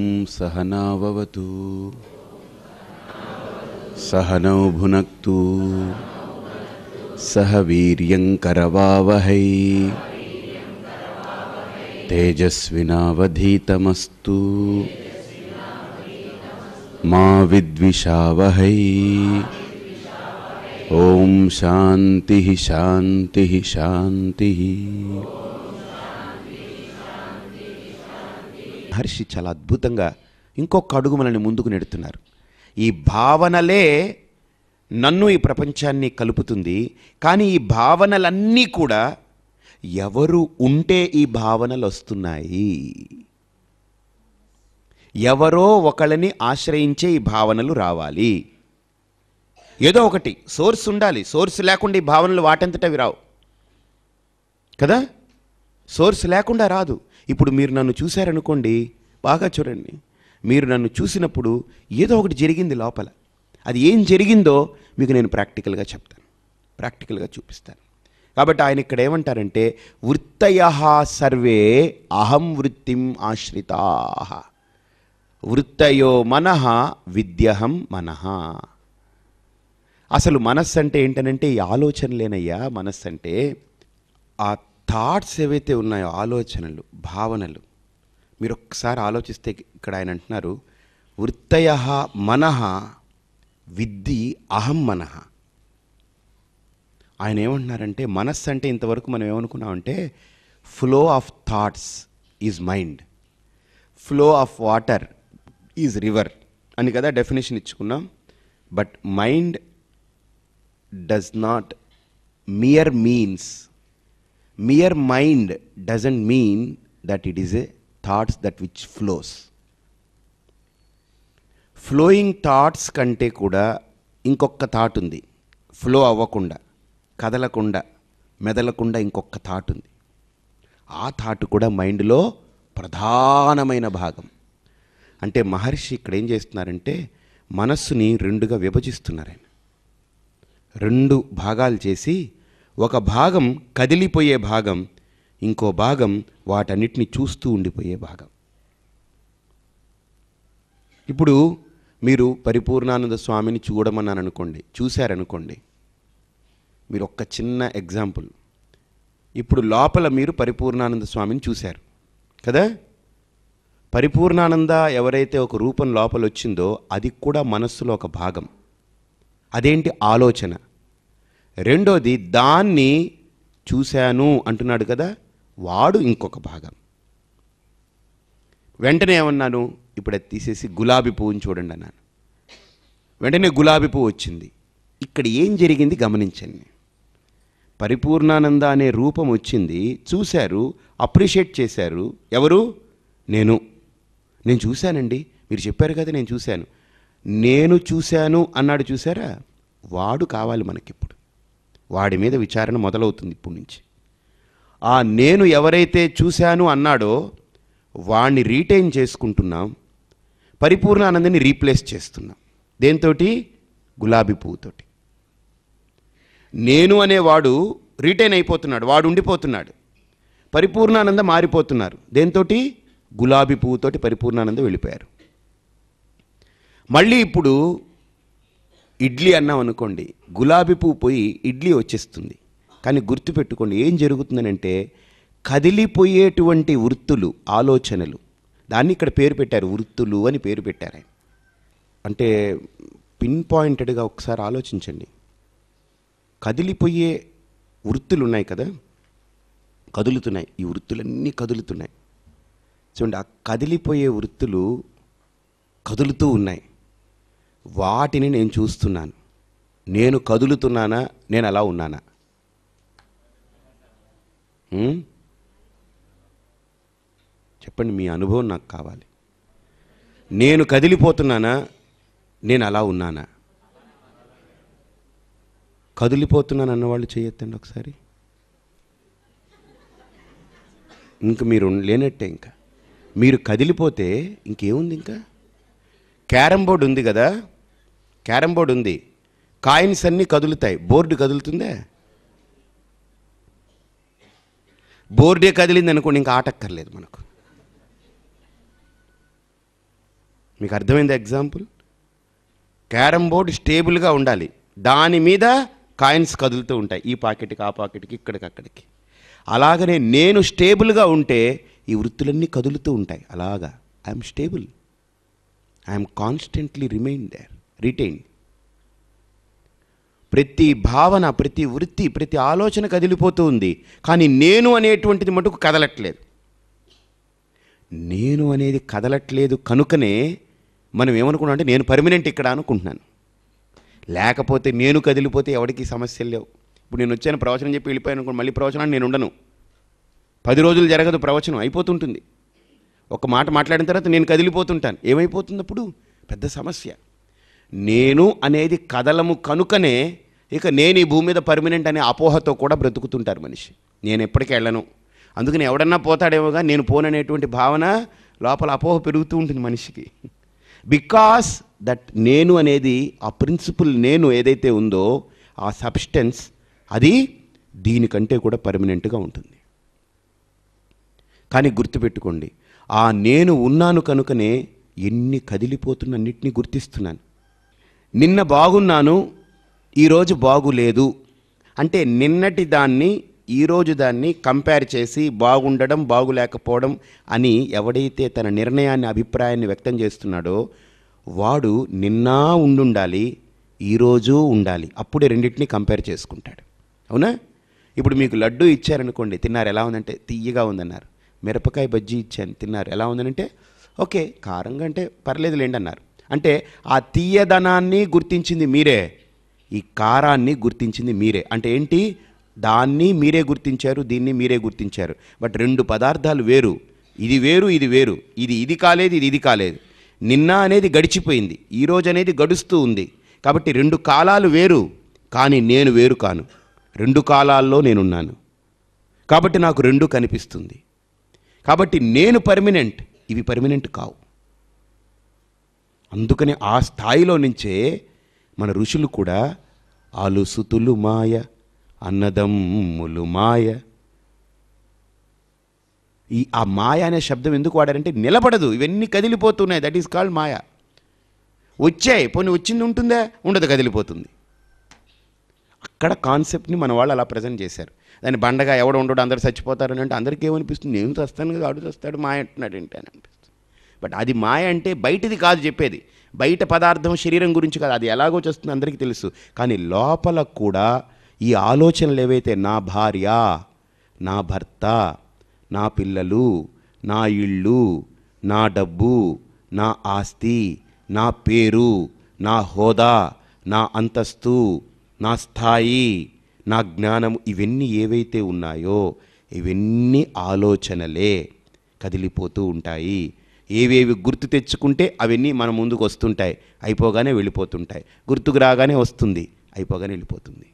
ओम सहनावतु सहनौ भुन सह वीर्यङ्करवावहै तेजस्विनावधीतमस्तु मा विद्विषावहै ॐ शान्तिः शान्तिः शान्तिः మహర్షి చాలా అద్భుతంగా ఇంకొక అడుగు మనల్ని ముందుకు నెడుతున్నారు ఈ భావనలే నన్ను ఈ ప్రపంచాన్ని కలుపుతుంది కానీ ఈ భావనలన్నీ కూడా ఎవరు ఉంటే ఈ భావనలు వస్తున్నాయి ఎవరో ఒకళ్ళని ఆశ్రయించే ఈ భావనలు రావాలి ఏదో ఒకటి సోర్స్ ఉండాలి సోర్స్ లేకుండా ఈ భావనలు వాటంతటవి రావు కదా సోర్స్ లేకుండా రాదు ఇప్పుడు మీరు నన్ను చూశారనుకోండి బాగా చూడండి మీరు నన్ను చూసినప్పుడు ఏదో ఒకటి జరిగింది లోపల అది ఏం జరిగిందో మీకు నేను ప్రాక్టికల్గా చెప్తాను ప్రాక్టికల్గా చూపిస్తాను కాబట్టి ఆయన ఇక్కడ ఏమంటారంటే వృత్తయ సర్వే అహం వృత్తిం ఆశ్రితా వృత్తయో మనః విద్యహం మనః అసలు మనస్సు అంటే ఏంటనంటే ఈ ఆలోచనలేనయ్యా మనస్సు అంటే ఆ థాట్స్ ఏవైతే ఉన్నాయో ఆలోచనలు భావనలు మీరు ఒకసారి ఆలోచిస్తే ఇక్కడ ఆయన అంటున్నారు వృత్తయ మనః విద్ది అహం మనః ఆయన ఏమంటున్నారంటే మనస్సు అంటే ఇంతవరకు మనం ఏమనుకున్నామంటే flow of thoughts is mind flow of water is river అని కదా డెఫినేషన్ ఇచ్చుకున్నాం but mind does not mere means mere mind doesn't mean that it is a thoughts that which flows flowing thoughts కంటే కూడా ఇంకొక thought ఉంది flow అవ్వకుండా కదలకుండా మెదలకుండా ఇంకొక థాట్ ఉంది ఆ థాట్ కూడా మైండ్లో ప్రధానమైన భాగం అంటే మహర్షి ఇక్కడ ఏం చేస్తున్నారంటే మనస్సుని రెండుగా విభజిస్తున్నారు ఆయన రెండు భాగాలు చేసి ఒక భాగం కదిలిపోయే భాగం ఇంకో భాగం వాటన్నిటిని చూస్తూ ఉండిపోయే భాగం ఇప్పుడు మీరు పరిపూర్ణానంద స్వామిని చూడమన్నాను అనుకోండి చూశారనుకోండి మీరు ఒక్క చిన్న ఎగ్జాంపుల్ ఇప్పుడు లోపల మీరు పరిపూర్ణానంద స్వామిని చూశారు కదా పరిపూర్ణానంద ఎవరైతే ఒక రూపం లోపల వచ్చిందో అది కూడా మనస్సులో ఒక భాగం అదేంటి ఆలోచన రెండోది దాన్ని చూశాను అంటున్నాడు కదా వాడు ఇంకొక భాగం వెంటనే ఏమన్నాను ఇప్పుడు తీసేసి గులాబీ పువ్వుని చూడండి అన్నాను వెంటనే గులాబీ పువ్వు వచ్చింది ఇక్కడ ఏం జరిగింది గమనించండి పరిపూర్ణానంద అనే రూపం వచ్చింది చూశారు అప్రిషియేట్ చేశారు ఎవరు నేను నేను చూశానండి మీరు చెప్పారు కదా నేను చూశాను నేను చూశాను అన్నాడు చూసారా వాడు కావాలి మనకిప్పుడు వాడి మీద విచారణ మొదలవుతుంది ఇప్పటి నుంచి ఆ నేను ఎవరైతే చూశాను అన్నాడో వాణ్ణి రీటైన్ చేసుకుంటున్నాం పరిపూర్ణ ఆనందిని రీప్లేస్ చేస్తున్నాం దేంతో గులాబీ పువ్వుతోటి నేను అనేవాడు రీటైన్ అయిపోతున్నాడు వాడు ఉండిపోతున్నాడు పరిపూర్ణానంద మారిపోతున్నారు దేంతో గులాబీ పువ్వుతోటి పరిపూర్ణానంద వెళ్ళిపోయారు మళ్ళీ ఇప్పుడు ఇడ్లీ అన్నాం అనుకోండి గులాబీ పువ్వు పోయి ఇడ్లీ వచ్చేస్తుంది కానీ గుర్తుపెట్టుకోండి ఏం జరుగుతుందనంటే కదిలిపోయేటువంటి వృత్తులు ఆలోచనలు దాన్ని ఇక్కడ పేరు పెట్టారు వృత్తులు అని పేరు పెట్టారు ఆయన అంటే పిన్ పాయింటెడ్గా ఒకసారి ఆలోచించండి కదిలిపోయే వృత్తులు ఉన్నాయి కదా కదులుతున్నాయి ఈ వృత్తులన్నీ కదులుతున్నాయి చూడండి ఆ కదిలిపోయే వృత్తులు కదులుతూ ఉన్నాయి వాటిని నేను చూస్తున్నాను నేను కదులుతున్నానా నేను అలా ఉన్నానా చెప్పండి మీ అనుభవం నాకు కావాలి నేను కదిలిపోతున్నానా నేను అలా ఉన్నానా కదిలిపోతున్నాను అన్నవాళ్ళు చేయొద్దండి ఒకసారి ఇంక మీరు లేనట్టే ఇంకా మీరు కదిలిపోతే ఇంకేముంది ఇంకా క్యారం బోర్డు ఉంది కదా క్యారం బోర్డు ఉంది కాయిన్స్ అన్నీ కదులుతాయి బోర్డు కదులుతుందే బోర్డే కదిలింది అనుకోండి ఇంకా ఆటక్కర్లేదు మనకు మీకు అర్థమైంది ఎగ్జాంపుల్ క్యారమ్ బోర్డు స్టేబుల్గా ఉండాలి దాని మీద కాయిన్స్ కదులుతూ ఉంటాయి ఈ పాకెట్కి ఆ పాకెట్కి ఇక్కడికి అక్కడికి అలాగనే నేను స్టేబుల్గా ఉంటే ఈ వృత్తులన్నీ కదులుతూ ఉంటాయి అలాగా I'm stable I'm constantly remain there retain ప్రతి భావన ప్రతి వృత్తి ప్రతి ఆలోచన కదిలిపోతూ ఉంది కానీ నేను అనేటువంటిది మటుకు కదలట్లేదు నేను అనేది కదలట్లేదు కనుకనే మనం ఏమనుకున్నాం అంటే నేను పర్మినెంట్ ఇక్కడ అనుకుంటున్నాను లేకపోతే నేను కదిలిపోతే ఎవరికి సమస్యలు లేవు ఇప్పుడు నేను వచ్చాను ప్రవచనం చెప్పి వెళ్ళిపోయాను అనుకో మళ్ళీ ప్రవచనాన్ని నేను ఉండను పది రోజులు జరగదు ప్రవచనం అయిపోతుంటుంది ఒక మాట మాట్లాడిన తర్వాత నేను కదిలిపోతుంటాను ఏమైపోతుంది అప్పుడు పెద్ద సమస్య నేను అనేది కదలము కనుకనే ఇక నేను ఈ భూమి మీద పర్మినెంట్ అనే అపోహతో కూడా బ్రతుకుతుంటారు మనిషి నేను ఎప్పటికీ వెళ్ళను అందుకని ఎవడన్నా పోతాడేమోగా నేను పోననేటువంటి భావన లోపల అపోహ పెరుగుతూ ఉంటుంది మనిషికి బికాస్ దట్ నేను అనేది ఆ ప్రిన్సిపల్ నేను ఏదైతే ఉందో ఆ సబ్స్టెన్స్ అది దీనికంటే కూడా పర్మనెంట్గా ఉంటుంది కానీ గుర్తుపెట్టుకోండి ఆ నేను ఉన్నాను కనుకనే ఎన్ని కదిలిపోతున్నన్నిటినీ గుర్తిస్తున్నాను నిన్న బాగున్నాను ఈరోజు బాగులేదు అంటే నిన్నటి దాన్ని ఈరోజు దాన్ని కంపేర్ చేసి బాగుండడం బాగులేకపోవడం అని ఎవడైతే తన నిర్ణయాన్ని అభిప్రాయాన్ని వ్యక్తం చేస్తున్నాడో వాడు నిన్నా ఉండుండాలి ఈరోజు ఉండాలి అప్పుడే రెండింటిని కంపేర్ చేసుకుంటాడు అవునా ఇప్పుడు మీకు లడ్డు ఇచ్చారనుకోండి తిన్నారు ఎలా ఉందంటే తీయగా ఉందన్నారు మిరపకాయ బజ్జీ ఇచ్చాను తిన్నారు ఎలా ఉందనంటే ఓకే కారంగా అంటే పర్లేదులేండి అన్నారు అంటే ఆ తీయదనాన్ని గుర్తించింది మీరే ఈ కారాన్ని గుర్తించింది మీరే అంటే ఏంటి దాన్ని మీరే గుర్తించారు దీన్ని మీరే గుర్తించారు బట్ రెండు పదార్థాలు వేరు ఇది వేరు ఇది వేరు ఇది ఇది కాలేదు ఇది ఇది కాలేదు నిన్న అనేది గడిచిపోయింది ఈరోజు అనేది గడుస్తూ ఉంది కాబట్టి రెండు కాలాలు వేరు కానీ నేను వేరు కాను రెండు కాలాల్లో నేనున్నాను కాబట్టి నాకు రెండు కనిపిస్తుంది కాబట్టి నేను పర్మినెంట్ ఇవి పర్మినెంట్ కావు అందుకని ఆ స్థాయిలో నుంచే మన ఋషులు కూడా ఆలుసుతులు మాయ అన్నదమ్ములు మాయ ఈ ఆ మాయ అనే శబ్దం ఎందుకు వాడారంటే నిలబడదు ఇవన్నీ కదిలిపోతున్నాయి దట్ ఈస్ కాల్డ్ మాయ వచ్చాయి పోనీ వచ్చింది ఉంటుందా ఉండదు కదిలిపోతుంది అక్కడ కాన్సెప్ట్ని మన వాళ్ళు అలా ప్రజెంట్ చేశారు దాన్ని బండగా ఎవడ ఉండడు అందరు చచ్చిపోతారని అంటే అందరికీ ఏమనిపిస్తుంది నేను చస్తాను కదా అడుగు చస్తాడు మాయ అంటున్నాడు ఏంటి అని అనిపిస్తుంది బట్ అది మాయ అంటే బయటిది కాదు చెప్పేది బయట పదార్థం శరీరం గురించి కాదు అది ఎలాగో చేస్తుంది అందరికీ తెలుసు కానీ లోపల కూడా ఈ ఆలోచనలు ఏవైతే నా భార్య నా భర్త నా పిల్లలు నా ఇళ్ళు నా డబ్బు నా ఆస్తి నా పేరు నా హోదా నా అంతస్తు నా స్థాయి నా జ్ఞానం ఇవన్నీ ఏవైతే ఉన్నాయో ఇవన్నీ ఆలోచనలే కదిలిపోతూ ఉంటాయి ఏవేవి గుర్తు తెచ్చుకుంటే అవన్నీ మన ముందుకు వస్తుంటాయి అయిపోగానే వెళ్ళిపోతుంటాయి గుర్తుకు రాగానే వస్తుంది అయిపోగానే వెళ్ళిపోతుంది